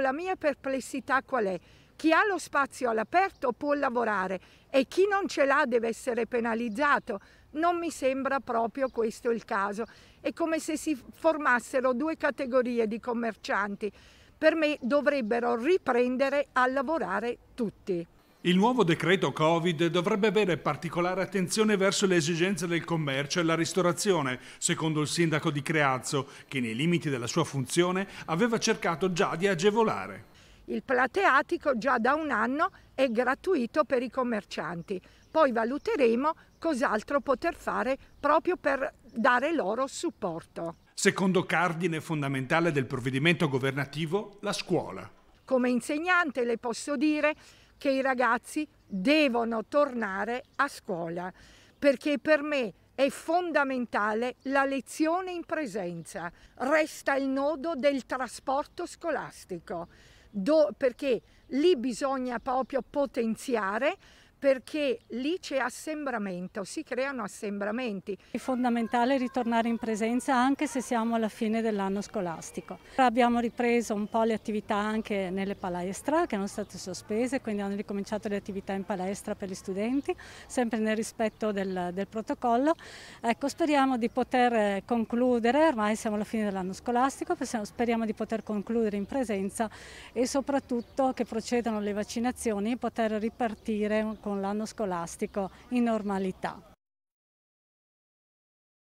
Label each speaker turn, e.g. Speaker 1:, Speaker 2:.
Speaker 1: la mia perplessità qual è? Chi ha lo spazio all'aperto può lavorare e chi non ce l'ha deve essere penalizzato. Non mi sembra proprio questo il caso. È come se si formassero due categorie di commercianti. Per me dovrebbero riprendere a lavorare tutti.
Speaker 2: Il nuovo decreto Covid dovrebbe avere particolare attenzione verso le esigenze del commercio e la ristorazione, secondo il sindaco di Creazzo, che nei limiti della sua funzione aveva cercato già di agevolare.
Speaker 1: Il plateatico già da un anno è gratuito per i commercianti, poi valuteremo cos'altro poter fare proprio per dare loro supporto.
Speaker 2: Secondo cardine fondamentale del provvedimento governativo, la scuola.
Speaker 1: Come insegnante le posso dire che i ragazzi devono tornare a scuola perché per me è fondamentale la lezione in presenza, resta il nodo del trasporto scolastico, do, perché lì bisogna proprio potenziare perché lì c'è assembramento, si creano assembramenti. È fondamentale
Speaker 3: ritornare in presenza anche se siamo alla fine dell'anno scolastico. Abbiamo ripreso un po' le attività anche nelle palestra che erano state sospese, quindi hanno ricominciato le attività in palestra per gli studenti, sempre nel rispetto del, del protocollo. Ecco, speriamo di poter eh, concludere, ormai siamo alla fine dell'anno scolastico, speriamo di poter concludere in presenza e soprattutto che procedano le vaccinazioni e poter ripartire con l'anno scolastico in normalità.